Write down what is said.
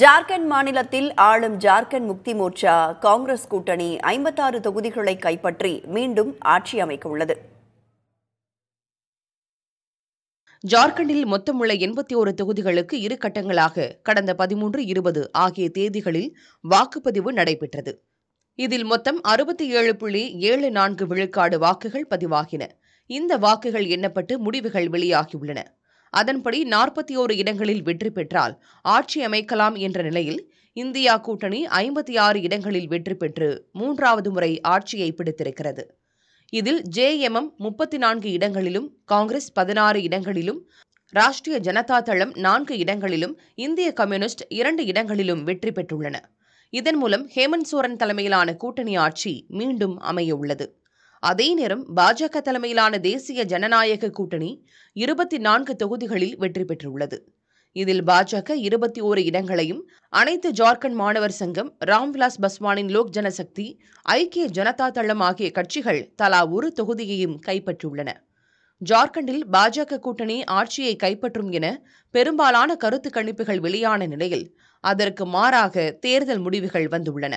ஜார்க்கண்ட் மாநிலத்தில் ஆளும் ஜார்க்கண்ட் முக்தி மோர்ச்சா காங்கிரஸ் கூட்டணி ஐம்பத்தாறு தொகுதிகளை கைப்பற்றி மீண்டும் ஆட்சி அமைக்க உள்ளது ஜார்க்கண்டில் மொத்தமுள்ள எண்பத்தி ஒரு தொகுதிகளுக்கு இரு கட்டங்களாக கடந்த பதிமூன்று இருபது ஆகிய தேதிகளில் வாக்குப்பதிவு நடைபெற்றது இதில் மொத்தம் அறுபத்தி ஏழு புள்ளி ஏழு நான்கு விழுக்காடு வாக்குகள் பதிவாகின இந்த வாக்குகள் எண்ணப்பட்டு முடிவுகள் வெளியாகியுள்ளன அதன்படி நாற்பத்தி ஓரு இடங்களில் வெற்றி பெற்றால் ஆட்சி அமைக்கலாம் என்ற நிலையில் இந்தியா கூட்டணி ஐம்பத்தி ஆறு இடங்களில் வெற்றி பெற்று மூன்றாவது முறை ஆட்சியை பிடித்திருக்கிறது இதில் ஜேஎம்எம் முப்பத்தி நான்கு இடங்களிலும் காங்கிரஸ் பதினாறு இடங்களிலும் ராஷ்டிரிய ஜனதா தளம் நான்கு இடங்களிலும் இந்திய கம்யூனிஸ்ட் இரண்டு இடங்களிலும் வெற்றி பெற்றுள்ளன இதன் மூலம் ஹேமந்த் சோரன் தலைமையிலான கூட்டணி ஆட்சி மீண்டும் அமைய உள்ளது அதே நேரம் பாஜக தலைமையிலான தேசிய ஜனநாயக கூட்டணி இருபத்தி நான்கு தொகுதிகளில் வெற்றி பெற்றுள்ளது இதில் பாஜக இருபத்தி ஓரு இடங்களையும் அனைத்து ஜார்க்கண்ட் மாணவர் சங்கம் ராம்விலாஸ் பஸ்வானின் லோக் ஜனசக்தி ஐக்கிய ஜனதா தளம் ஆகிய கட்சிகள் தலா ஒரு தொகுதியையும் கைப்பற்றியுள்ளன ஜார்க்கண்டில் பாஜக கூட்டணி ஆட்சியை கைப்பற்றும் என பெரும்பாலான கருத்து கணிப்புகள் வெளியான நிலையில் அதற்கு மாறாக தேர்தல் முடிவுகள் வந்துள்ளன